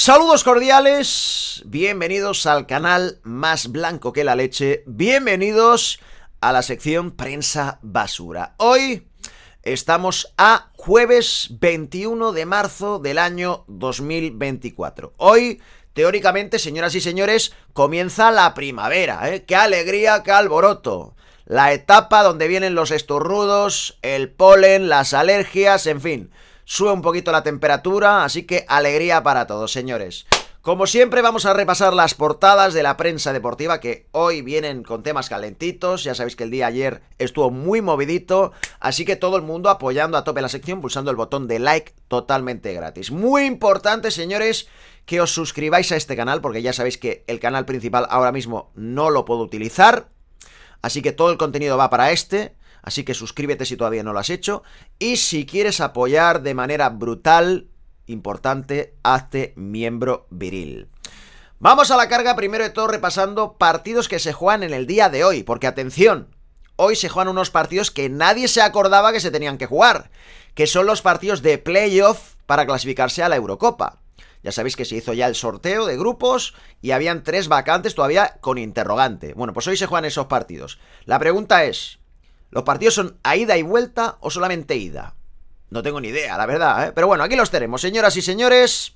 Saludos cordiales, bienvenidos al canal Más Blanco que la Leche, bienvenidos a la sección Prensa Basura. Hoy estamos a jueves 21 de marzo del año 2024. Hoy, teóricamente, señoras y señores, comienza la primavera, ¿eh? ¡Qué alegría, qué alboroto! La etapa donde vienen los estorrudos, el polen, las alergias, en fin sube un poquito la temperatura, así que alegría para todos, señores. Como siempre vamos a repasar las portadas de la prensa deportiva que hoy vienen con temas calentitos, ya sabéis que el día ayer estuvo muy movidito, así que todo el mundo apoyando a tope la sección, pulsando el botón de like totalmente gratis. Muy importante señores que os suscribáis a este canal porque ya sabéis que el canal principal ahora mismo no lo puedo utilizar, así que todo el contenido va para este, Así que suscríbete si todavía no lo has hecho. Y si quieres apoyar de manera brutal, importante, hazte miembro viril. Vamos a la carga primero de todo repasando partidos que se juegan en el día de hoy, porque atención, hoy se juegan unos partidos que nadie se acordaba que se tenían que jugar, que son los partidos de playoff para clasificarse a la Eurocopa. Ya sabéis que se hizo ya el sorteo de grupos y habían tres vacantes todavía con interrogante. Bueno, pues hoy se juegan esos partidos. La pregunta es, ¿Los partidos son a ida y vuelta o solamente ida? No tengo ni idea, la verdad, ¿eh? Pero bueno, aquí los tenemos, señoras y señores.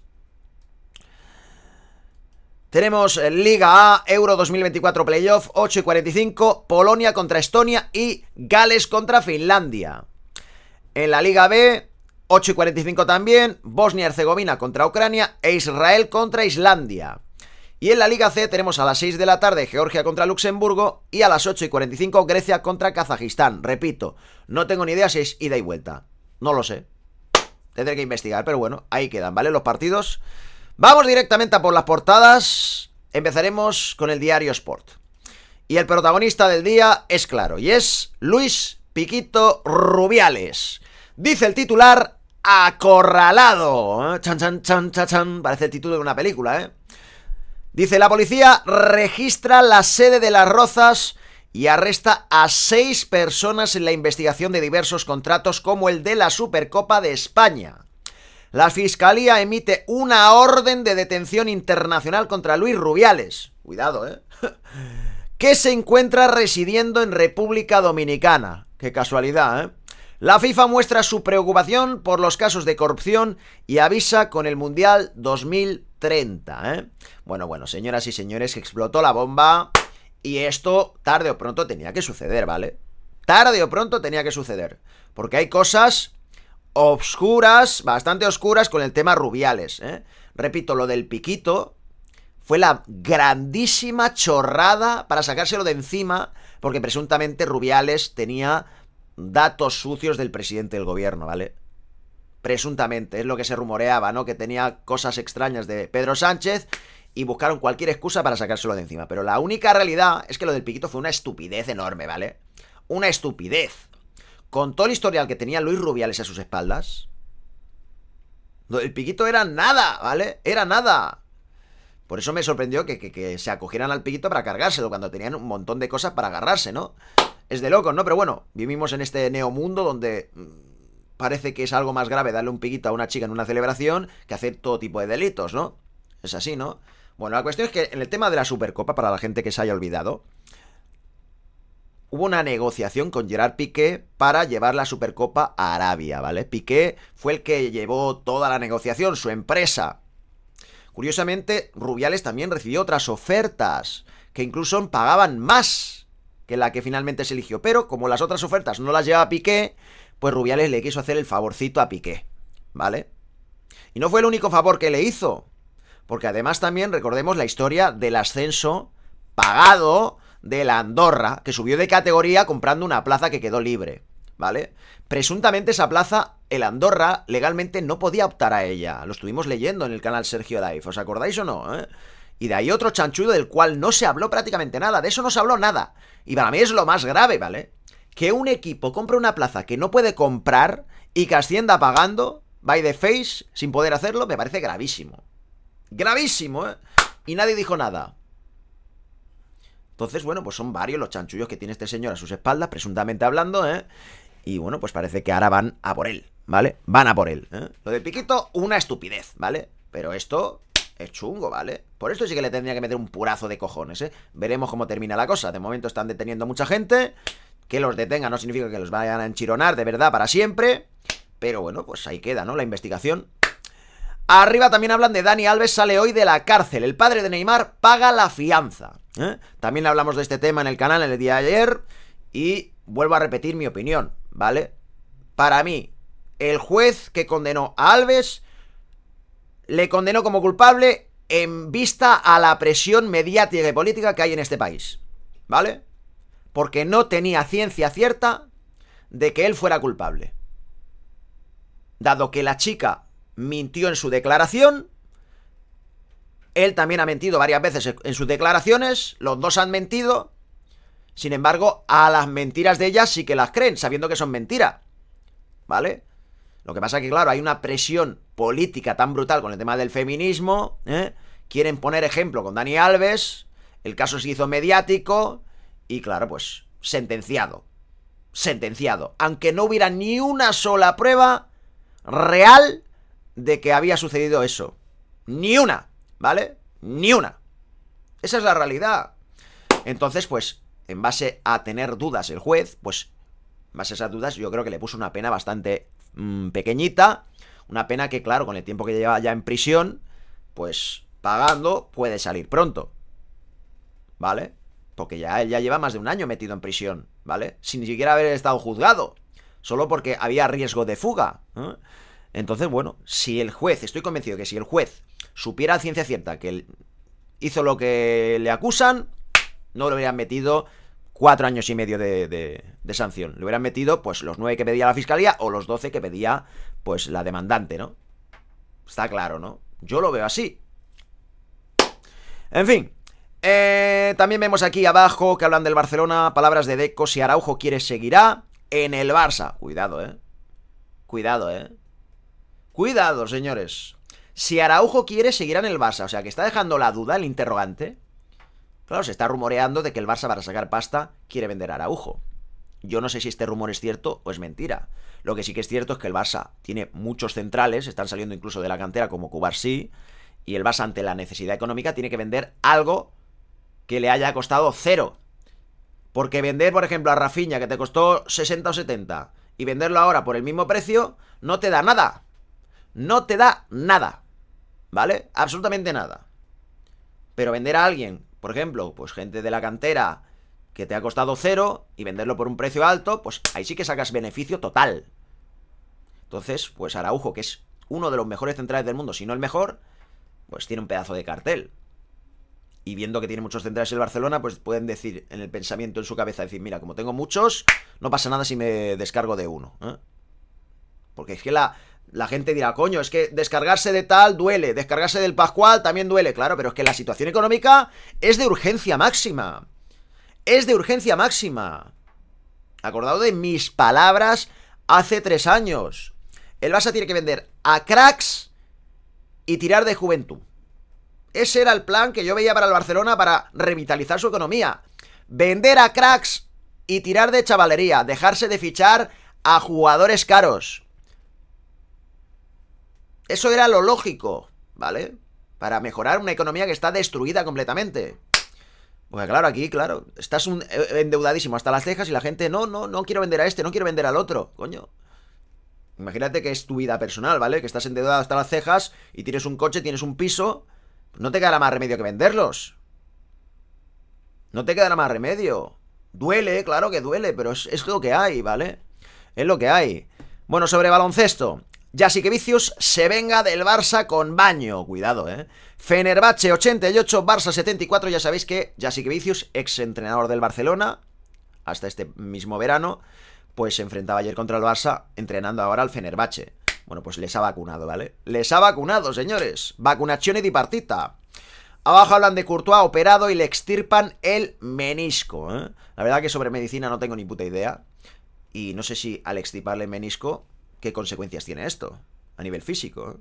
Tenemos Liga A, Euro 2024 Playoff, 8 y 45, Polonia contra Estonia y Gales contra Finlandia. En la Liga B, 8 y 45 también, Bosnia-Herzegovina y contra Ucrania e Israel contra Islandia. Y en la Liga C tenemos a las 6 de la tarde Georgia contra Luxemburgo y a las 8 y 45 Grecia contra Kazajistán. Repito, no tengo ni idea si es ida y vuelta. No lo sé. Tendré que investigar, pero bueno, ahí quedan, ¿vale? Los partidos. Vamos directamente a por las portadas. Empezaremos con el diario Sport. Y el protagonista del día es claro, y es Luis Piquito Rubiales. Dice el titular, acorralado. ¿eh? Chan, chan, chan, chan, chan. Parece el título de una película, ¿eh? Dice, la policía registra la sede de Las Rozas y arresta a seis personas en la investigación de diversos contratos como el de la Supercopa de España. La Fiscalía emite una orden de detención internacional contra Luis Rubiales. Cuidado, ¿eh? que se encuentra residiendo en República Dominicana. Qué casualidad, ¿eh? La FIFA muestra su preocupación por los casos de corrupción y avisa con el Mundial 2020. 30, ¿eh? Bueno, bueno, señoras y señores, explotó la bomba y esto tarde o pronto tenía que suceder, ¿vale? Tarde o pronto tenía que suceder, porque hay cosas obscuras, bastante oscuras con el tema Rubiales, ¿eh? Repito, lo del piquito fue la grandísima chorrada para sacárselo de encima, porque presuntamente Rubiales tenía datos sucios del presidente del gobierno, ¿vale? presuntamente, es lo que se rumoreaba, ¿no? Que tenía cosas extrañas de Pedro Sánchez y buscaron cualquier excusa para sacárselo de encima. Pero la única realidad es que lo del Piquito fue una estupidez enorme, ¿vale? Una estupidez. Con todo el historial que tenía Luis Rubiales a sus espaldas, el Piquito era nada, ¿vale? Era nada. Por eso me sorprendió que, se acogieran al Piquito para cargárselo cuando tenían un montón de cosas para agarrarse, ¿no? Es de locos, ¿no? Pero bueno, vivimos en este neomundo donde mm, parece que es algo más grave darle un piquito a una chica en una celebración que hacer todo tipo de delitos, ¿no? Es así, ¿no? Bueno, la cuestión es que en el tema de la Supercopa, para la gente que se haya olvidado, hubo una negociación con Gerard Piqué para llevar la Supercopa a Arabia, ¿vale? Piqué fue el que llevó toda la negociación, su empresa. Curiosamente, Rubiales también recibió otras ofertas que incluso pagaban más que la que finalmente se eligió, pero como las otras ofertas no las llevaba Piqué, pues Rubiales le quiso hacer el favorcito a Piqué, ¿vale? Y no fue el único favor que le hizo, porque además también recordemos la historia del ascenso pagado de la Andorra, que subió de categoría comprando una plaza que quedó libre, ¿vale? Presuntamente esa plaza, el Andorra legalmente no podía optar a ella, lo estuvimos leyendo en el canal Sergio Daif, ¿os acordáis o no? Eh? Y de ahí otro chanchudo del cual no se habló prácticamente nada, de eso no se habló nada. Y para mí es lo más grave, ¿vale? que un equipo compre una plaza que no puede comprar y que ascienda pagando by the face sin poder hacerlo, me parece gravísimo. Gravísimo, ¿eh? Y nadie dijo nada. Entonces, bueno, pues son varios los chanchullos que tiene este señor a sus espaldas, presuntamente hablando, ¿eh? Y bueno, pues parece que ahora van a por él, ¿vale? Van a por él. ¿eh? Lo de Piquito, una estupidez, ¿vale? Pero esto es chungo, ¿vale? Por esto sí que le tendría que meter un purazo de cojones, ¿eh? Veremos cómo termina la cosa. De momento están deteniendo mucha gente que los detenga no significa que los vayan a enchironar de verdad para siempre. Pero bueno, pues ahí queda, ¿no? La investigación. Arriba también hablan de Dani Alves sale hoy de la cárcel. El padre de Neymar paga la fianza. ¿eh? También hablamos de este tema en el canal en el día de ayer. Y vuelvo a repetir mi opinión, ¿vale? Para mí, el juez que condenó a Alves le condenó como culpable en vista a la presión mediática y política que hay en este país. ¿Vale? porque no tenía ciencia cierta de que él fuera culpable. Dado que la chica mintió en su declaración, él también ha mentido varias veces en sus declaraciones, los dos han mentido, sin embargo, a las mentiras de ellas sí que las creen, sabiendo que son mentiras. ¿Vale? Lo que pasa es que, claro, hay una presión política tan brutal con el tema del feminismo. ¿eh? Quieren poner ejemplo con Dani Alves. El caso se hizo mediático. Y claro, pues sentenciado. Sentenciado. Aunque no hubiera ni una sola prueba real de que había sucedido eso. Ni una, ¿vale? Ni una. Esa es la realidad. Entonces, pues, en base a tener dudas el juez, pues, en base a esas dudas, yo creo que le puso una pena bastante mm, pequeñita. Una pena que, claro, con el tiempo que lleva ya en prisión, pues, pagando, puede salir pronto. ¿Vale? Que ya él ya lleva más de un año metido en prisión, ¿vale? Sin ni siquiera haber estado juzgado, solo porque había riesgo de fuga. ¿eh? Entonces, bueno, si el juez, estoy convencido que si el juez supiera ciencia cierta que él hizo lo que le acusan, no le hubieran metido cuatro años y medio de, de, sanción. Le hubieran metido, pues, los nueve que pedía la fiscalía o los doce que pedía, pues, la demandante, ¿no? Está claro, ¿no? Yo lo veo así. En fin, eh, también vemos aquí abajo que hablan del Barcelona, palabras de Deco, si Araujo quiere seguirá en el Barça. Cuidado, eh. Cuidado, eh. Cuidado, señores. Si Araujo quiere seguirá en el Barça, o sea que está dejando la duda, el interrogante. Claro, se está rumoreando de que el Barça para sacar pasta quiere vender a Araujo. Yo no sé si este rumor es cierto o es mentira. Lo que sí que es cierto es que el Barça tiene muchos centrales, están saliendo incluso de la cantera como Cubarsí, y el Barça ante la necesidad económica tiene que vender algo que le haya costado cero. Porque vender, por ejemplo, a Rafiña que te costó 60 o 70, y venderlo ahora por el mismo precio, no te da nada. No te da nada. ¿Vale? Absolutamente nada. Pero vender a alguien, por ejemplo, pues gente de la cantera, que te ha costado cero, y venderlo por un precio alto, pues ahí sí que sacas beneficio total. Entonces, pues Araujo, que es uno de los mejores centrales del mundo, si no el mejor, pues tiene un pedazo de cartel y viendo que tiene muchos centrales el Barcelona, pues pueden decir en el pensamiento, en su cabeza, decir, mira, como tengo muchos, no pasa nada si me descargo de uno. ¿eh? Porque es que la, la gente dirá, coño, es que descargarse de tal duele, descargarse del Pascual también duele, claro, pero es que la situación económica es de urgencia máxima. Es de urgencia máxima. Acordado de mis palabras hace tres años. El Barça tiene que vender a cracks y tirar de juventud. Ese era el plan que yo veía para el Barcelona para revitalizar su economía. Vender a cracks y tirar de chavalería, dejarse de fichar a jugadores caros. Eso era lo lógico, ¿vale? Para mejorar una economía que está destruida completamente. Pues claro, aquí, claro, estás eh, endeudadísimo hasta las cejas y la gente, no, no, no quiero vender a este, no quiero vender al otro, coño. Imagínate que es tu vida personal, ¿vale? Que estás endeudado hasta las cejas y tienes un coche, tienes un piso no te quedará más remedio que venderlos. No te quedará más remedio. Duele, claro que duele, pero es, lo que hay, ¿vale? Es lo que hay. Bueno, sobre baloncesto. Ya que Vicius se venga del Barça con baño. Cuidado, ¿eh? Fenerbahce 88, Barça 74. Ya sabéis que Que Vicius, ex entrenador del Barcelona, hasta este mismo verano, pues se enfrentaba ayer contra el Barça, entrenando ahora al Fenerbahce. Bueno, pues les ha vacunado, ¿vale? Les ha vacunado, señores. Vacunación y dipartita. Abajo hablan de Courtois operado y le extirpan el menisco. ¿eh? La verdad que sobre medicina no tengo ni puta idea. Y no sé si al extirparle el menisco, ¿qué consecuencias tiene esto? A nivel físico. ¿eh?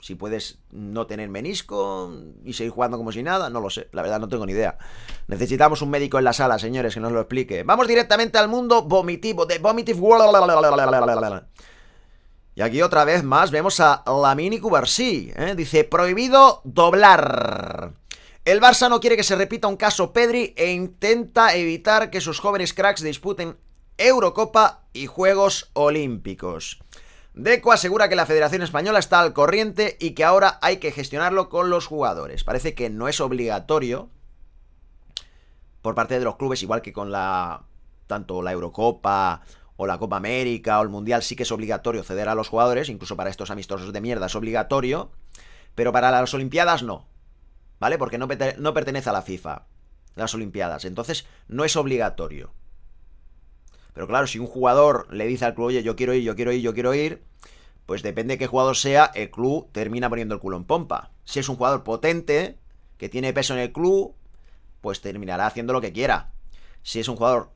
Si puedes no tener menisco y seguir jugando como si nada, no lo sé. La verdad no tengo ni idea. Necesitamos un médico en la sala, señores, que nos lo explique. Vamos directamente al mundo vomitivo de Vomitive World. Y aquí otra vez más vemos a la mini Cubarsí. ¿eh? Dice, prohibido doblar. El Barça no quiere que se repita un caso Pedri e intenta evitar que sus jóvenes cracks disputen Eurocopa y Juegos Olímpicos. Deco asegura que la Federación Española está al corriente y que ahora hay que gestionarlo con los jugadores. Parece que no es obligatorio por parte de los clubes, igual que con la tanto la Eurocopa o la Copa América o el Mundial sí que es obligatorio ceder a los jugadores, incluso para estos amistosos de mierda es obligatorio, pero para las Olimpiadas no, ¿vale? Porque no, pertenece a la FIFA, las Olimpiadas, entonces no es obligatorio. Pero claro, si un jugador le dice al club, oye, yo quiero ir, yo quiero ir, yo quiero ir, pues depende de qué jugador sea, el club termina poniendo el culo en pompa. Si es un jugador potente, que tiene peso en el club, pues terminará haciendo lo que quiera. Si es un jugador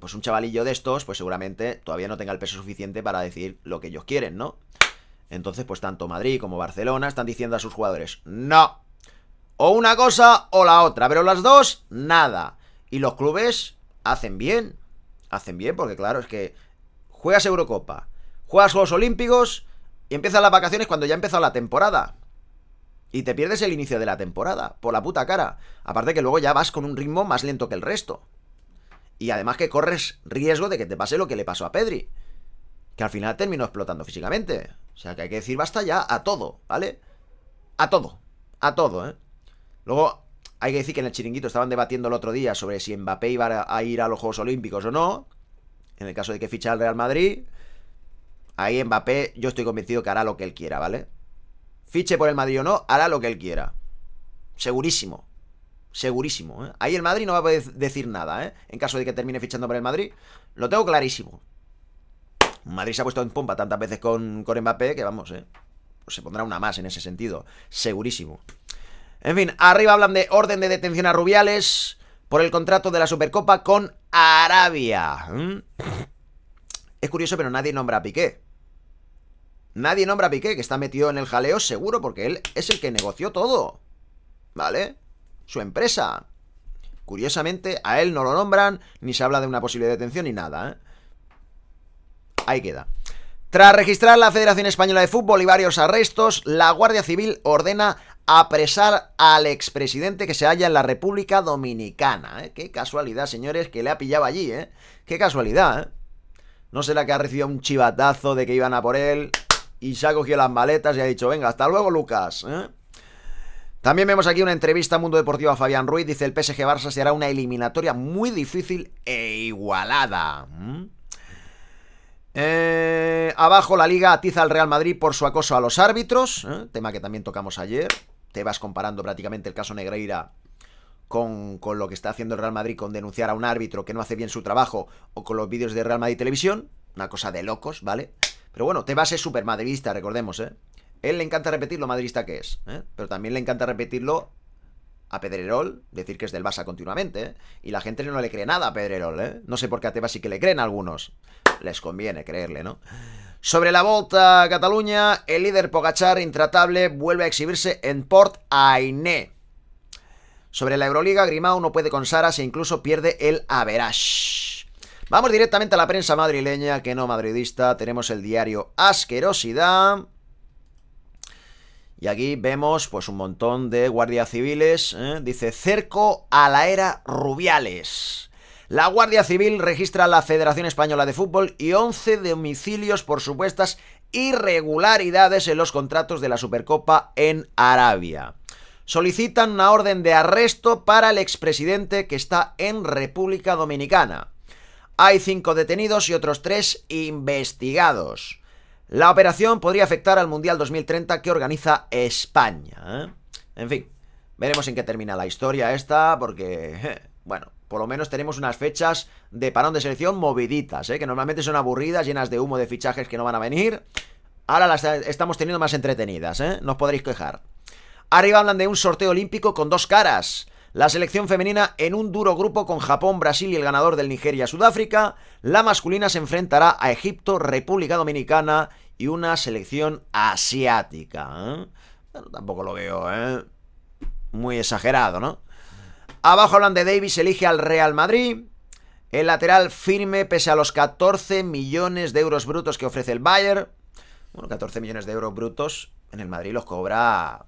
pues un chavalillo de estos, pues seguramente todavía no tenga el peso suficiente para decir lo que ellos quieren, ¿no? Entonces, pues tanto Madrid como Barcelona están diciendo a sus jugadores, no, o una cosa o la otra, pero las dos, nada. Y los clubes hacen bien, hacen bien, porque claro, es que juegas Eurocopa, juegas Juegos Olímpicos y empiezan las vacaciones cuando ya ha empezado la temporada. Y te pierdes el inicio de la temporada, por la puta cara. Aparte que luego ya vas con un ritmo más lento que el resto. Y además que corres riesgo de que te pase lo que le pasó a Pedri. Que al final terminó explotando físicamente. O sea que hay que decir basta ya a todo, ¿vale? A todo. A todo, ¿eh? Luego, hay que decir que en el chiringuito estaban debatiendo el otro día sobre si Mbappé iba a ir a los Juegos Olímpicos o no. En el caso de que ficha al Real Madrid. Ahí Mbappé, yo estoy convencido que hará lo que él quiera, ¿vale? Fiche por el Madrid o no, hará lo que él quiera. Segurísimo. Segurísimo, ¿eh? Ahí el Madrid no va a poder decir nada, ¿eh? En caso de que termine fichando por el Madrid. Lo tengo clarísimo. Madrid se ha puesto en pompa tantas veces con, con Mbappé que vamos, ¿eh? Pues se pondrá una más en ese sentido. Segurísimo. En fin, arriba hablan de orden de detención a Rubiales por el contrato de la Supercopa con Arabia. Es curioso, pero nadie nombra a Piqué. Nadie nombra a Piqué, que está metido en el jaleo seguro, porque él es el que negoció todo. ¿Vale? su empresa. Curiosamente, a él no lo nombran, ni se habla de una posible detención ni nada. ¿eh? Ahí queda. Tras registrar la Federación Española de Fútbol y varios arrestos, la Guardia Civil ordena apresar al expresidente que se halla en la República Dominicana. ¿eh? Qué casualidad, señores, que le ha pillado allí, ¿eh? Qué casualidad, ¿eh? No será que ha recibido un chivatazo de que iban a por él y se ha cogido las maletas y ha dicho, venga, hasta luego, Lucas, ¿eh? También vemos aquí una entrevista a Mundo Deportivo a Fabián Ruiz. Dice el PSG Barça será una eliminatoria muy difícil e igualada. Mm. Eh, abajo la liga atiza al Real Madrid por su acoso a los árbitros. ¿eh? Tema que también tocamos ayer. Te vas comparando prácticamente el caso Negreira con, con, lo que está haciendo el Real Madrid con denunciar a un árbitro que no hace bien su trabajo o con los vídeos de Real Madrid Televisión. Una cosa de locos, ¿vale? Pero bueno, te ser es supermadridista, recordemos, ¿eh? Él le encanta repetir lo madridista que es, ¿eh? pero también le encanta repetirlo a Pedrerol, decir que es del Barça continuamente, y la gente no le cree nada a Pedrerol, ¿eh? No sé por qué a Tebas sí que le creen algunos. Les conviene creerle, ¿no? Sobre la Volta a Cataluña, el líder Pogachar intratable vuelve a exhibirse en Port Ainé. Sobre la Euroliga, Grimao no puede con Saras e incluso pierde el Averash. Vamos directamente a la prensa madrileña, que no madridista. Tenemos el diario Asquerosidad. Y aquí vemos pues un montón de guardias civiles. ¿eh? Dice cerco a la era Rubiales. La Guardia Civil registra a la Federación Española de Fútbol y 11 domicilios por supuestas irregularidades en los contratos de la Supercopa en Arabia. Solicitan una orden de arresto para el expresidente que está en República Dominicana. Hay cinco detenidos y otros tres investigados. La operación podría afectar al Mundial 2030 que organiza España. ¿eh? En fin, veremos en qué termina la historia esta, porque, bueno, por lo menos tenemos unas fechas de parón de selección moviditas, ¿eh? que normalmente son aburridas, llenas de humo de fichajes que no van a venir. Ahora las estamos teniendo más entretenidas, ¿eh? No os podréis quejar. Arriba hablan de un sorteo olímpico con dos caras la selección femenina en un duro grupo con Japón, Brasil y el ganador del Nigeria-Sudáfrica, la masculina se enfrentará a Egipto, República Dominicana y una selección asiática. ¿eh? Bueno, tampoco lo veo, ¿eh? Muy exagerado, ¿no? Abajo hablan de Davis, elige al Real Madrid. El lateral firme pese a los 14 millones de euros brutos que ofrece el Bayern. Bueno, 14 millones de euros brutos en el Madrid los cobra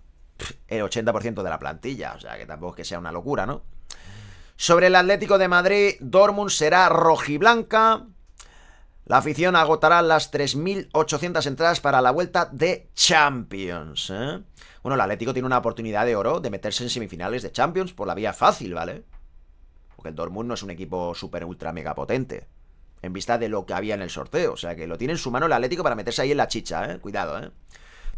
el 80% de la plantilla, o sea que tampoco es que sea una locura, ¿no? Sobre el Atlético de Madrid, Dortmund será rojiblanca. La afición agotará las 3.800 entradas para la vuelta de Champions. ¿eh? Bueno, el Atlético tiene una oportunidad de oro de meterse en semifinales de Champions por la vía fácil, ¿vale? Porque el Dortmund no es un equipo súper ultra mega potente. En vista de lo que había en el sorteo. O sea que lo tiene en su mano el Atlético para meterse ahí en la chicha, ¿eh? Cuidado, ¿eh?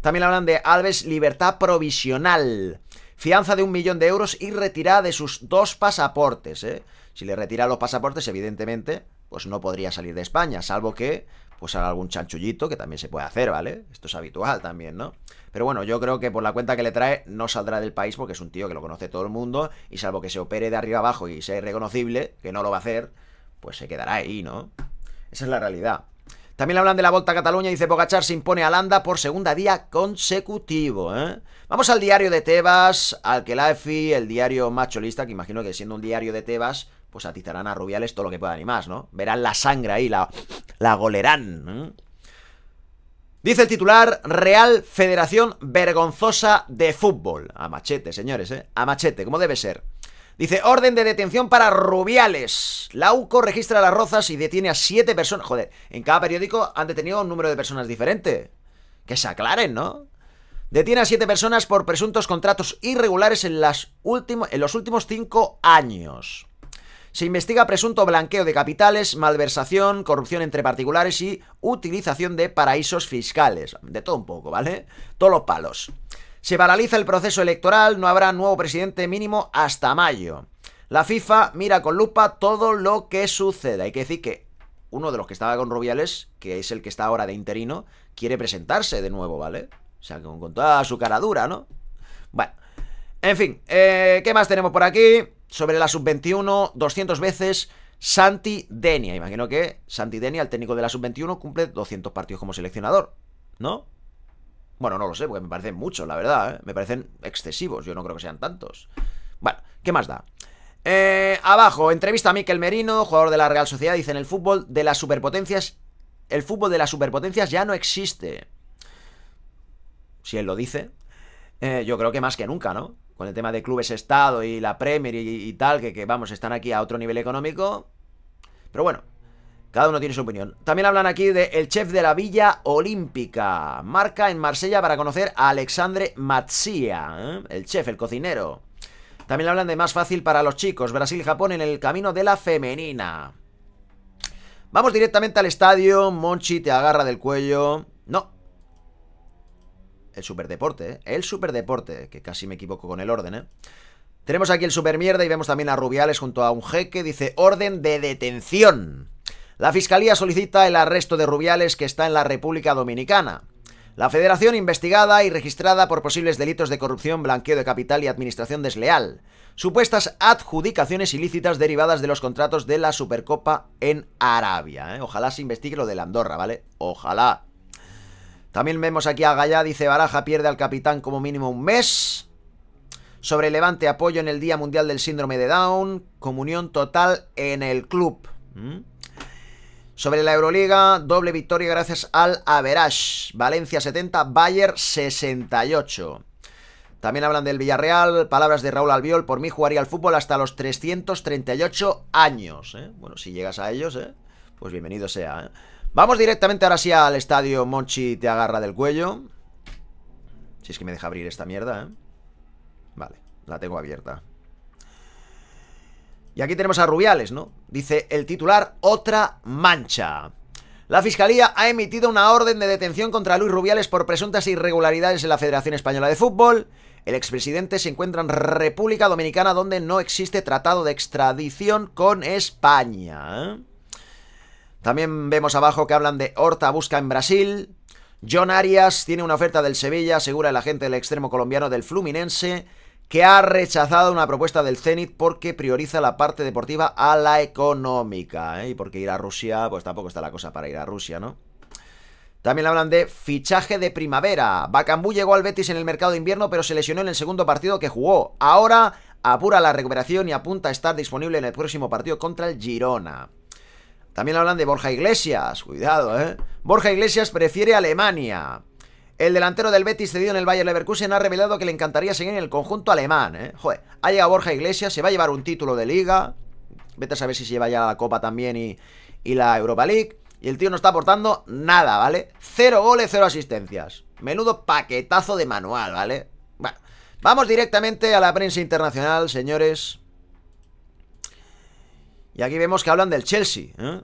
También hablan de Alves libertad provisional, fianza de un millón de euros y retirada de sus dos pasaportes. ¿eh? Si le retira los pasaportes, evidentemente, pues no podría salir de España, salvo que pues haga algún chanchullito, que también se puede hacer, ¿vale? Esto es habitual también, ¿no? Pero bueno, yo creo que por la cuenta que le trae no saldrá del país porque es un tío que lo conoce todo el mundo y salvo que se opere de arriba abajo y sea irreconocible, que no lo va a hacer, pues se quedará ahí, ¿no? Esa es la realidad. También hablan de la Volta Cataluña, dice pocachar se impone a Landa por segunda día consecutivo. ¿eh? Vamos al diario de Tebas, al que EFI, el diario macholista, que imagino que siendo un diario de Tebas, pues atizarán a Rubiales todo lo que puedan y más, ¿no? Verán la sangre ahí, la, la golerán. ¿eh? Dice el titular, Real Federación Vergonzosa de Fútbol. A machete, señores, ¿eh? A machete, como debe ser. Dice, orden de detención para Rubiales. Lauco registra las rozas y detiene a siete personas. Joder, en cada periódico han detenido un número de personas diferente. Que se aclaren, ¿no? Detiene a siete personas por presuntos contratos irregulares en, las en los últimos cinco años. Se investiga presunto blanqueo de capitales, malversación, corrupción entre particulares y utilización de paraísos fiscales. De todo un poco, ¿vale? Todos los palos. Se paraliza el proceso electoral, no habrá nuevo presidente mínimo hasta mayo. La FIFA mira con lupa todo lo que suceda. Hay que decir que uno de los que estaba con Rubiales, que es el que está ahora de interino, quiere presentarse de nuevo, ¿vale? O sea, con, toda su cara dura, ¿no? Bueno, en fin, eh, ¿qué más tenemos por aquí? Sobre la sub-21, 200 veces Santi Denia. Imagino que Santi Denia, el técnico de la sub-21, cumple 200 partidos como seleccionador, ¿no? Bueno, no lo sé, porque me parecen muchos, la verdad. ¿eh? Me parecen excesivos, yo no creo que sean tantos. Bueno, ¿qué más da? Eh, abajo, entrevista a Miquel Merino, jugador de la Real Sociedad, dice en el fútbol de las superpotencias, el fútbol de las superpotencias ya no existe. Si él lo dice, eh, yo creo que más que nunca, ¿no? Con el tema de clubes Estado y la Premier y, tal, que, vamos, están aquí a otro nivel económico. Pero bueno, cada uno tiene su opinión. También hablan aquí de el chef de la Villa Olímpica. Marca en Marsella para conocer a Alexandre Matsia. ¿eh? el chef, el cocinero. También hablan de más fácil para los chicos. Brasil-Japón y en el camino de la femenina. Vamos directamente al estadio. Monchi te agarra del cuello. No. El superdeporte, ¿eh? El superdeporte, que casi me equivoco con el orden, ¿eh? Tenemos aquí el supermierda y vemos también a Rubiales junto a un jeque. Dice orden de detención. La Fiscalía solicita el arresto de Rubiales que está en la República Dominicana. La federación investigada y registrada por posibles delitos de corrupción, blanqueo de capital y administración desleal. Supuestas adjudicaciones ilícitas derivadas de los contratos de la Supercopa en Arabia. ¿eh? Ojalá se investigue lo de la Andorra, ¿vale? Ojalá. También vemos aquí a Gallá, dice Baraja pierde al capitán como mínimo un mes. Sobre Levante apoyo en el Día Mundial del Síndrome de Down. Comunión total en el club. ¿Mm? Sobre la Euroliga, doble victoria gracias al Averash, Valencia 70, Bayer 68. También hablan del Villarreal, palabras de Raúl Albiol, por mí jugaría al fútbol hasta los 338 años. ¿eh? Bueno, si llegas a ellos, ¿eh? pues bienvenido sea. ¿eh? Vamos directamente ahora sí al estadio Monchi te agarra del cuello. Si es que me deja abrir esta mierda, Vale, la tengo abierta. Y aquí tenemos a Rubiales, ¿no? Dice el titular, otra mancha. La Fiscalía ha emitido una orden de detención contra Luis Rubiales por presuntas irregularidades en la Federación Española de Fútbol. El expresidente se encuentra en República Dominicana donde no existe tratado de extradición con España. También vemos abajo que hablan de Horta Busca en Brasil. John Arias tiene una oferta del Sevilla, asegura el agente del extremo colombiano del Fluminense que ha rechazado una propuesta del Zenit porque prioriza la parte deportiva a la económica. ¿eh? Y porque ir a Rusia, pues tampoco está la cosa para ir a Rusia, ¿no? También hablan de fichaje de primavera. Bacambú llegó al Betis en el mercado de invierno, pero se lesionó en el segundo partido que jugó. Ahora apura la recuperación y apunta a estar disponible en el próximo partido contra el Girona. También hablan de Borja Iglesias. Cuidado, ¿eh? Borja Iglesias prefiere Alemania. El delantero del Betis cedido en el Bayern Leverkusen ha revelado que le encantaría seguir en el conjunto alemán. ¿eh? Joder, ha llegado Borja Iglesias, se va a llevar un título de liga. Vete a saber si se lleva ya la Copa también y, y la Europa League. Y el tío no está aportando nada, ¿vale? Cero goles, cero asistencias. Menudo paquetazo de manual, ¿vale? Bueno, vamos directamente a la prensa internacional, señores. Y aquí vemos que hablan del Chelsea. ¿eh?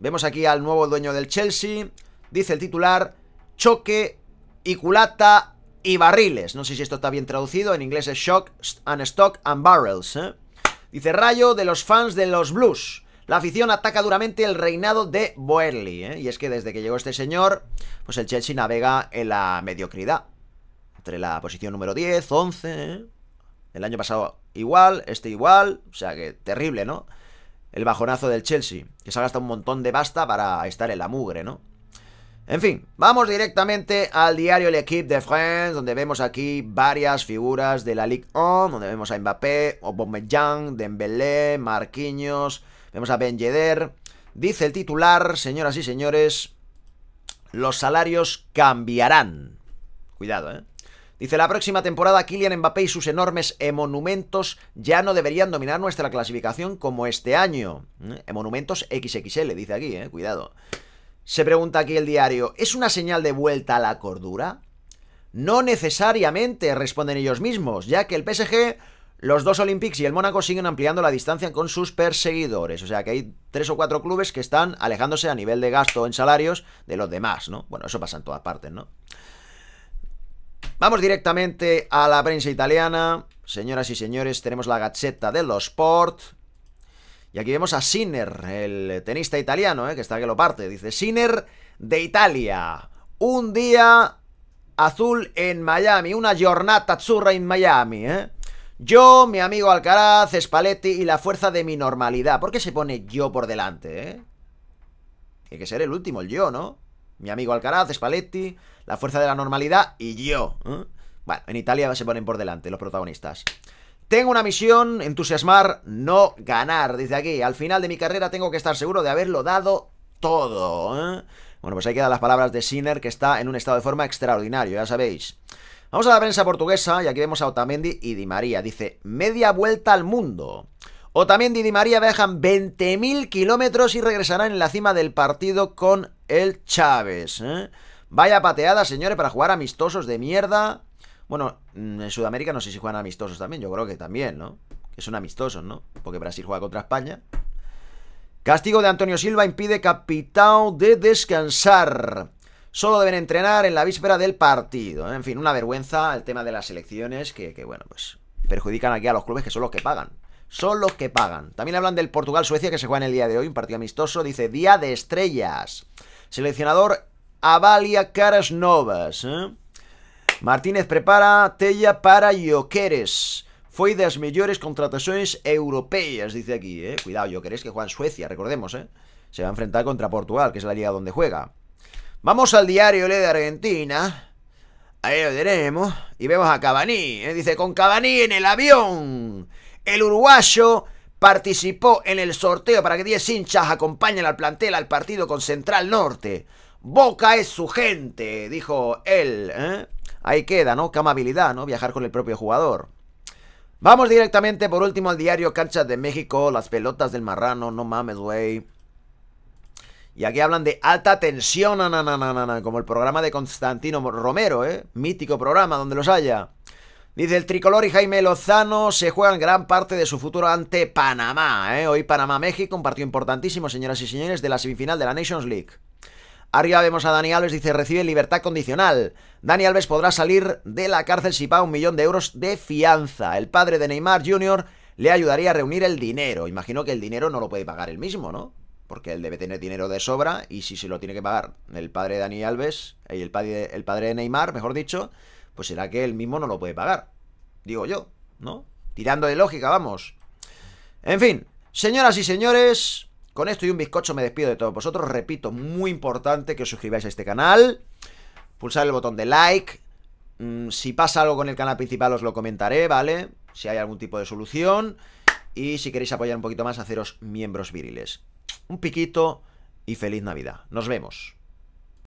Vemos aquí al nuevo dueño del Chelsea. Dice el titular, choque y culata y barriles. No sé si esto está bien traducido, en inglés es shock and stock and barrels. ¿eh? Dice rayo de los fans de los blues. La afición ataca duramente el reinado de Boerly, ¿eh? y es que desde que llegó este señor, pues el Chelsea navega en la mediocridad. Entre la posición número 10, 11, ¿eh? el año pasado igual, este igual, o sea que terrible, ¿no? El bajonazo del Chelsea, que se ha gastado un montón de basta para estar en la mugre, ¿no? En fin, vamos directamente al diario L'Equipe de France, donde vemos aquí varias figuras de la Ligue 1, donde vemos a Mbappé, Aubameyang, Dembélé, Marquinhos, vemos a Ben Yedder. Dice el titular, señoras y señores, los salarios cambiarán. Cuidado, ¿eh? Dice, la próxima temporada Kylian Mbappé y sus enormes monumentos ya no deberían dominar nuestra clasificación como este año. ¿Eh? Monumentos XXL, dice aquí, ¿eh? Cuidado. Se pregunta aquí el diario, ¿es una señal de vuelta a la cordura? No necesariamente, responden ellos mismos, ya que el PSG, los dos Olympics y el Mónaco siguen ampliando la distancia con sus perseguidores. O sea que hay tres o cuatro clubes que están alejándose a nivel de gasto en salarios de los demás, ¿no? Bueno, eso pasa en todas partes, ¿no? Vamos directamente a la prensa italiana. Señoras y señores, tenemos la de los Sport. Y aquí vemos a Sinner, el tenista italiano, eh, que está que lo parte. Dice, Sinner de Italia. Un día azul en Miami, una giornata azzurra en Miami, ¿eh? Yo, mi amigo Alcaraz, Spalletti y la fuerza de mi normalidad. ¿Por qué se pone yo por delante, eh? que ser el último, el yo, ¿no? Mi amigo Alcaraz, Spalletti, la fuerza de la normalidad y yo. ¿eh? Bueno, en Italia se ponen por delante los protagonistas. Tengo una misión, entusiasmar, no ganar. Dice aquí, al final de mi carrera tengo que estar seguro de haberlo dado todo. ¿eh? Bueno, pues ahí quedan las palabras de Sinner, que está en un estado de forma extraordinario, ya sabéis. Vamos a la prensa portuguesa y aquí vemos a Otamendi y Di María. Dice, media vuelta al mundo. Otamendi y Di María viajan 20.000 kilómetros y regresarán en la cima del partido con el Chávez. ¿eh? Vaya pateada, señores, para jugar amistosos de mierda. Bueno, mm, en Sudamérica no sé si juegan amistosos también, yo creo que también, ¿no? Que son amistosos, ¿no? Porque Brasil juega contra España. Castigo de Antonio Silva impide capitán de descansar. Solo deben entrenar en la víspera del partido. En fin, una vergüenza el tema de las elecciones que, que bueno, pues perjudican aquí a los clubes que son los que pagan. Son los que pagan. También hablan del Portugal-Suecia que se juega en el día de hoy, un partido amistoso. Dice, día de estrellas. Seleccionador Avalia Caras Novas. ¿eh? Martínez prepara Tella para Fue de las mejores contrataciones europeas, dice aquí, eh. Cuidado, Yoqueres que juega en Suecia, recordemos, eh. Se va a enfrentar contra Portugal, que es la liga donde juega. Vamos al diario Le de Argentina. Ahí lo tenemos. Y vemos a Cabaní, eh. Dice, con Cabaní en el avión. El uruguayo participó en el sorteo para que 10 hinchas acompañen al plantel al partido con Central Norte. Boca es su gente, dijo él. ¿eh? ahí queda, ¿no? Camabilidad, ¿no? Viajar con el propio jugador. Vamos directamente por último al diario Canchas de México, las pelotas del marrano, no mames, güey. Y aquí hablan de alta tensión, na, como el programa de Constantino Romero, ¿eh? Mítico programa, donde los haya. Dice, el tricolor y Jaime Lozano se juegan gran parte de su futuro ante Panamá. ¿eh? Hoy Panamá-México, un partido importantísimo, señoras y señores, de la semifinal de la Nations League. Arriba vemos a Dani Alves, dice, recibe libertad condicional. Dani Alves podrá salir de la cárcel si paga un millón de euros de fianza. El padre de Neymar Jr. le ayudaría a reunir el dinero. Imagino que el dinero no lo puede pagar él mismo, ¿no? Porque él debe tener dinero de sobra y si se lo tiene que pagar el padre de Dani Alves, eh, y el padre, el padre de Neymar, mejor dicho, pues será que él mismo no lo puede pagar. Digo yo, ¿no? Tirando de lógica, vamos. En fin, señoras y señores, con esto y un bizcocho me despido de todos vosotros. Repito, muy importante que os suscribáis a este canal. Pulsar el botón de like. Mm, si pasa algo con el canal principal os lo comentaré, ¿vale? Si hay algún tipo de solución. Y si queréis apoyar un poquito más, haceros miembros viriles. Un piquito y feliz Navidad. Nos vemos.